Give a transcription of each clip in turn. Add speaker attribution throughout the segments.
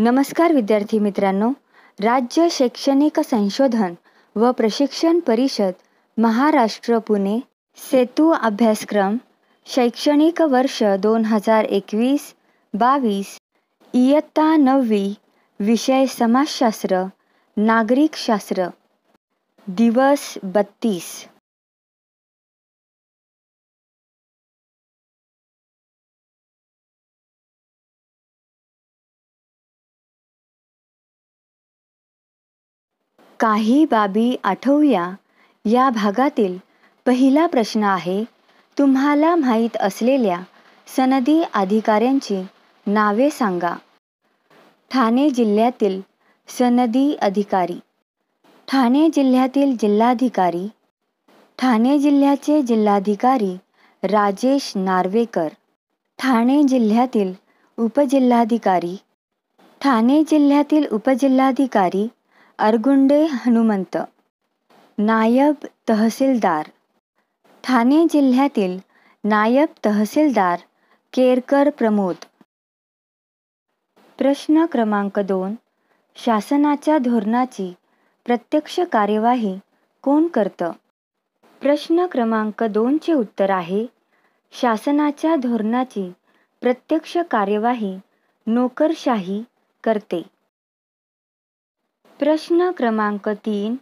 Speaker 1: नमस्कार विद्यार्थी मित्रांनो राज्य शैक्षणिक संशोधन व प्रशिक्षण परिषद महाराष्ट्र पुणे सेतू अभ्यासक्रम शैक्षणिक वर्ष दोन हजार एकवीस बावीस इयत्ता नववी विषय समाजशास्त्र नागरिकशास्त्र दिवस बत्तीस काही बाबी आठवूया या भागातील पहिला प्रश्न आहे तुम्हाला माहीत असलेल्या सनदी अधिकाऱ्यांची नावे सांगा ठाणे जिल्ह्यातील सनदी अधिकारी ठाणे जिल्ह्यातील जिल्हाधिकारी ठाणे जिल्ह्याचे जिल्हाधिकारी राजेश नार्वेकर ठाणे जिल्ह्यातील उपजिल्हाधिकारी ठाणे जिल्ह्यातील उपजिल्हाधिकारी अरगुंडे हनुमंत नायब तहसीलदार ठाणे जिल्ह्यातील नायब तहसीलदार केरकर प्रमोद प्रश्न क्रमांक दोन शासनाच्या धोरणाची प्रत्यक्ष कार्यवाही कोण करतं प्रश्न क्रमांक दोनचे उत्तर आहे शासनाच्या धोरणाची प्रत्यक्ष कार्यवाही नोकरशाही करते प्रश्न क्रमांक तीन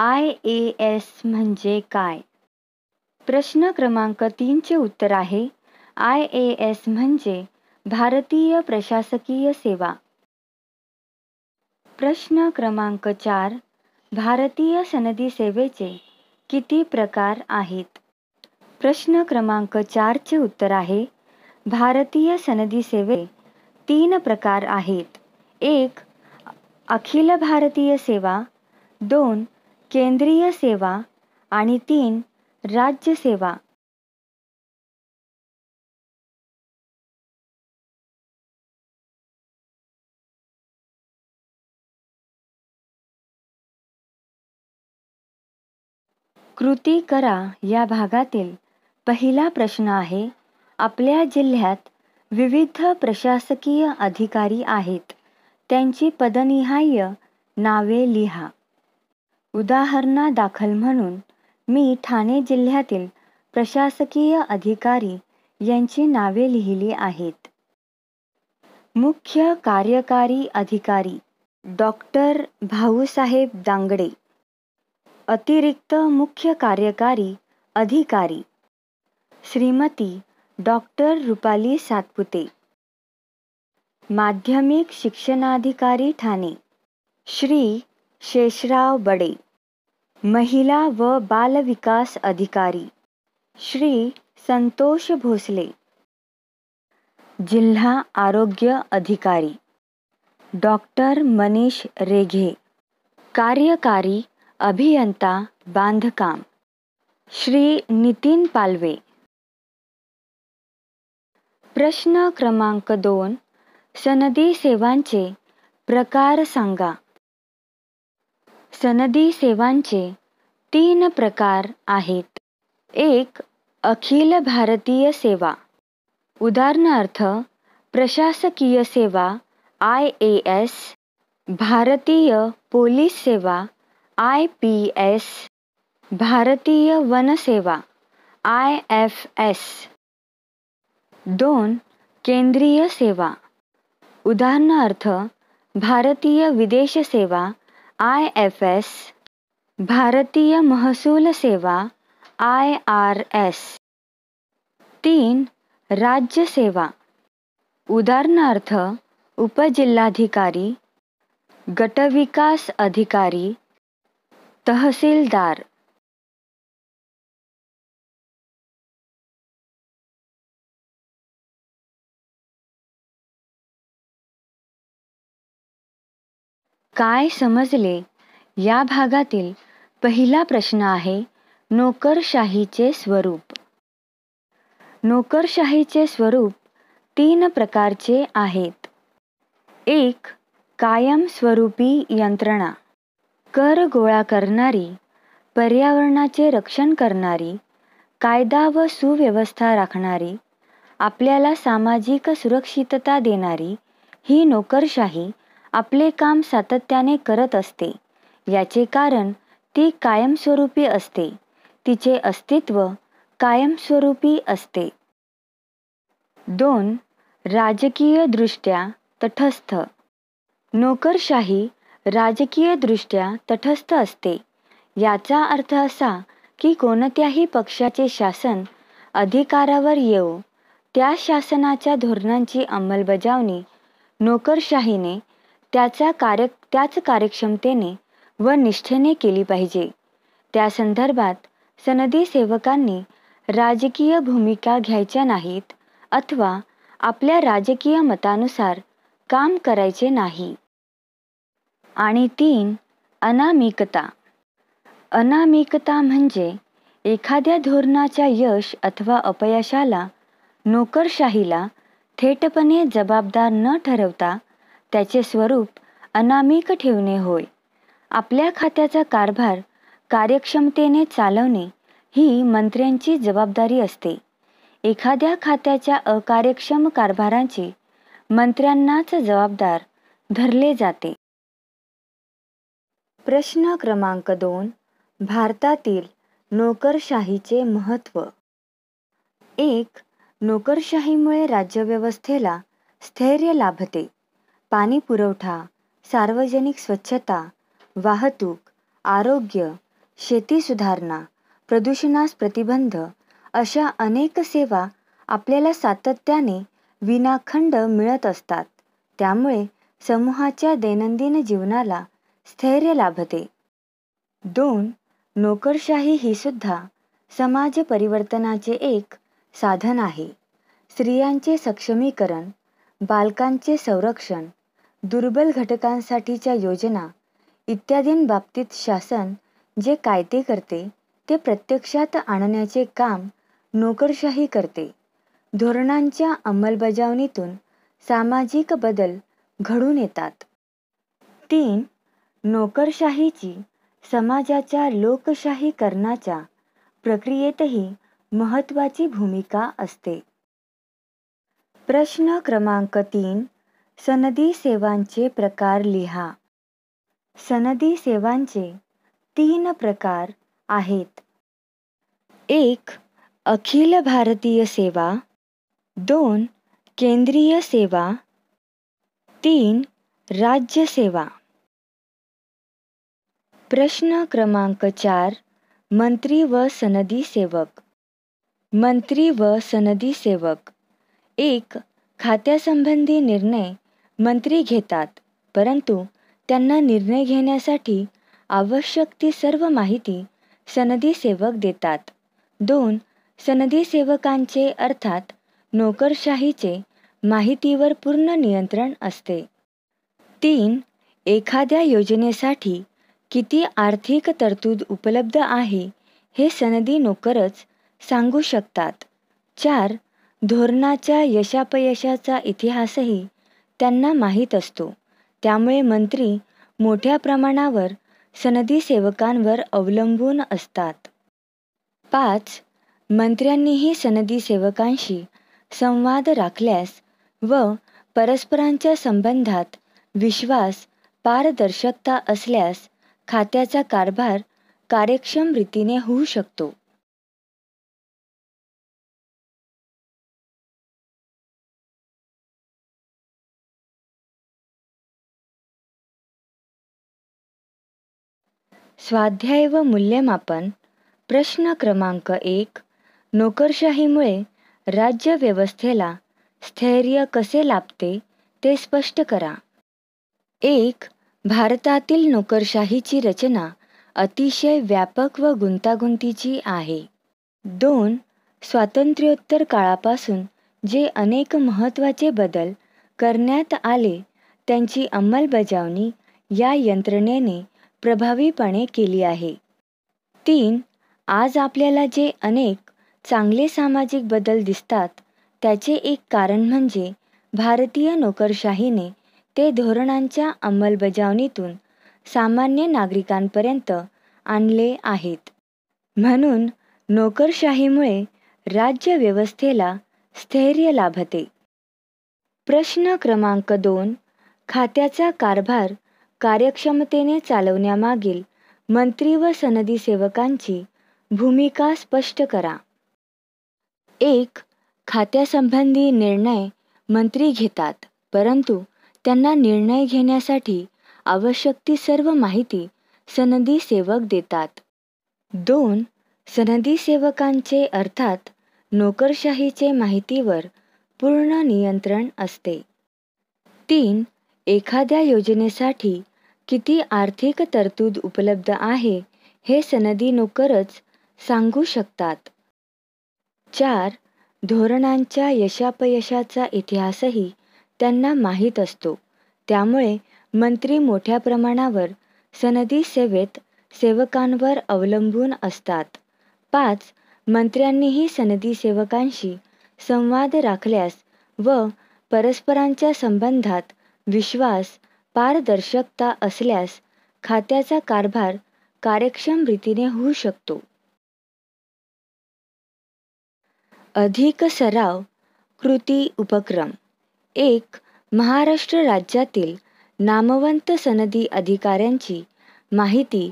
Speaker 1: आय ए एस म्हणजे काय प्रश्न क्रमांक तीनचे उत्तर आहे आय ए एस म्हणजे भारतीय प्रशासकीय सेवा प्रश्न क्रमांक चार भारतीय सनदी सेवेचे किती प्रकार आहेत प्रश्न क्रमांक चारचे उत्तर आहे भारतीय सनदी सेवे तीन प्रकार आहेत एक अखिल भारतीय सेवा दोन केंद्रीय सेवा आणि तीन राज्य सेवा कृती करा या भागातील पहिला प्रश्न आहे आपल्या जिल्ह्यात विविध प्रशासकीय अधिकारी आहेत त्यांची पदनिहाय नावे लिहा उदाहरणादाखल म्हणून मी ठाणे जिल्ह्यातील प्रशासकीय अधिकारी यांची नावे लिहिली आहेत मुख्य कार्यकारी अधिकारी डॉक्टर भाऊसाहेब दांगडे अतिरिक्त मुख्य कार्यकारी अधिकारी श्रीमती डॉक्टर रुपाली सातपुते माध्यमिक शिक्षणाधिकारी ठाणे श्री शेषराव बडे महिला व बालविकास अधिकारी श्री संतोष भोसले जिल्हा आरोग्य अधिकारी डॉक्टर मनीष रेघे कार्यकारी अभियंता बांधकाम श्री नितीन पालवे प्रश्न क्रमांक दोन सनदी सेवांचे प्रकार सांगा सनदी सेवांचे तीन प्रकार आहेत एक अखिल भारतीय सेवा उदाहरणार्थ प्रशासकीय सेवा आय ए एस भारतीय पोलीस सेवा आय पी एस भारतीय वनसेवा आय एफ एस दोन केंद्रीय सेवा उदाहरणार्थ भारतीय विदेश सेवा आय एफ एस भारतीय महसूल सेवा आय आर एस तीन राज्य सेवा उदाहरणार्थ उपजिल्हाधिकारी गटविकास अधिकारी तहसीलदार काय समजले या भागातील पहिला प्रश्न आहे नोकरशाहीचे स्वरूप नोकरशाहीचे स्वरूप तीन प्रकारचे आहेत एक कायम स्वरूपी यंत्रणा कर गोळा करणारी पर्यावरणाचे रक्षण करणारी कायदा व सुव्यवस्था राखणारी आपल्याला सामाजिक सुरक्षितता देणारी ही नोकरशाही आपले काम सातत्याने करत असते याचे कारण ती कायमस्वरूपी असते तिचे अस्तित्व कायमस्वरूपी असते दोन राजकीयदृष्ट्या तटस्थ नोकरशाही राजकीयदृष्ट्या तटस्थ असते याचा अर्थ असा की कोणत्याही पक्षाचे शासन अधिकारावर येऊ त्या शासनाच्या धोरणांची अंमलबजावणी नोकरशाहीने त्याचा कार्य त्याच कार्यक्षमतेने व निष्ठेने केली पाहिजे त्या संदर्भात सनदी सेवकांनी राजकीय भूमिका घ्यायच्या नाहीत अथवा आपल्या राजकीय मतानुसार काम करायचे नाही आणि तीन अनामिकता अनामिकता म्हणजे एखाद्या धोरणाच्या यश अथवा अपयशाला नोकरशाहीला थेटपणे जबाबदार न ठरवता त्याचे स्वरूप अनामिक ठेवणे होय आपल्या खात्याचा कारभार कार्यक्षमतेने चालवणे ही मंत्र्यांची जबाबदारी असते एखाद्या खात्याच्या अकार्यक्षम कारभारांची मंत्र्यांनाच जबाबदार धरले जाते प्रश्न क्रमांक दोन भारतातील नोकरशाहीचे महत्त्व एक नोकरशाहीमुळे राज्यव्यवस्थेला स्थैर्य लाभते पाणी पुरवठा सार्वजनिक स्वच्छता वाहतूक आरोग्य शेती सुधारणा प्रदूषणास प्रतिबंध अशा अनेक सेवा आपल्याला सातत्याने विनाखंड मिळत असतात त्यामुळे समूहाच्या दैनंदिन जीवनाला स्थैर्य लाभते दोन नोकरशाही ही सुद्धा समाज परिवर्तनाचे एक साधन आहे स्त्रियांचे सक्षमीकरण बालकांचे संरक्षण दुर्बल घटकांसाठीच्या योजना इत्यादींबाबतीत शासन जे कायदे करते ते प्रत्यक्षात आणण्याचे काम नोकरशाही करते धोरणांच्या अंमलबजावणीतून सामाजिक बदल घडून येतात तीन नोकरशाहीची समाजाच्या लोकशाहीकरणाच्या प्रक्रियेतही महत्त्वाची भूमिका असते प्रश्न क्रमांक तीन सनदी सेवांचे प्रकार लिहा सनदी सेवांचे तीन प्रकार आहेत एक अखिल भारतीय सेवा दोन केंद्रीय सेवा तीन राज्य सेवा प्रश्न क्रमांक चार मंत्री व सनदी सेवक मंत्री व सनदी सेवक एक खात्यासंबंधी निर्णय मंत्री घेतात परंतु त्यांना निर्णय घेण्यासाठी आवश्यक ती सर्व माहिती सनदी सेवक देतात दोन सनदी सेवकांचे अर्थात नोकरशाहीचे माहितीवर पूर्ण नियंत्रण असते तीन एखाद्या योजनेसाठी किती आर्थिक तरतूद उपलब्ध आहे हे सनदी नोकरच सांगू शकतात चार धोरणाच्या यशापयशाचा इतिहासही त्यांना माहीत असतो त्यामुळे मंत्री मोठ्या प्रमाणावर सनदी सेवकांवर अवलंबून असतात पाच मंत्र्यांनीही सनदी सेवकांशी संवाद राखल्यास व परस्परांच्या संबंधात विश्वास पारदर्शकता असल्यास खात्याचा कारभार कार्यक्षम रीतीने होऊ शकतो स्वाध्याय व मूल्यमापन प्रश्न क्रमांक एक नोकरशाहीमुळे राज्यव्यवस्थेला स्थैर्य कसे लाभते ते स्पष्ट करा एक भारतातील नोकरशाहीची रचना अतिशय व्यापक व गुंतागुंतीची आहे दोन स्वातंत्र्योत्तर काळापासून जे अनेक महत्त्वाचे बदल करण्यात आले त्यांची अंमलबजावणी या यंत्रणेने प्रभावीपणे केली आहे तीन आज आपल्याला जे अनेक चांगले सामाजिक बदल दिसतात त्याचे एक कारण म्हणजे भारतीय नोकरशाहीने ते धोरणांच्या अंमलबजावणीतून सामान्य नागरिकांपर्यंत आणले आहेत म्हणून नोकरशाहीमुळे राज्यव्यवस्थेला स्थैर्य लाभते प्रश्न क्रमांक दोन खात्याचा कारभार कार्यक्षमतेने चालवण्यामागील मंत्री व सनदी सेवकांची भूमिका स्पष्ट करा एक खात्यासंबंधी निर्णय मंत्री घेतात परंतु त्यांना निर्णय घेण्यासाठी आवश्यक ती सर्व माहिती सनदी सेवक देतात दोन सनदी सेवकांचे अर्थात नोकरशाहीचे माहितीवर पूर्ण नियंत्रण असते तीन एखाद्या योजनेसाठी किती आर्थिक तरतूद उपलब्ध आहे हे सनदी नोकरच सांगू शकतात चार धोरणांच्या यशापयशाचा इतिहासही त्यांना माहीत असतो त्यामुळे मंत्री मोठ्या प्रमाणावर सनदी सेवेत सेवकांवर अवलंबून असतात पाच मंत्र्यांनीही सनदी सेवकांशी संवाद राखल्यास व परस्परांच्या संबंधात विश्वास पारदर्शकता असल्यास खात्याचा कारभार कार्यक्षम रीतीने होऊ शकतो अधिक सराव कृती उपक्रम एक महाराष्ट्र राज्यातील नामवंत सनदी अधिकाऱ्यांची माहिती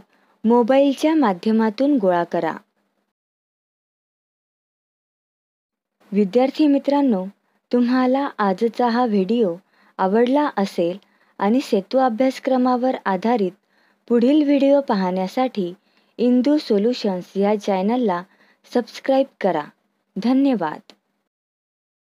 Speaker 1: मोबाईलच्या माध्यमातून गोळा करा विद्यार्थी मित्रांनो तुम्हाला आजचा हा व्हिडिओ आवडला असेल आणि सेतू अभ्यासक्रमावर आधारित पुढील व्हिडिओ पाहण्यासाठी इंदू सोल्युशन्स या चॅनलला सबस्क्राईब करा धन्यवाद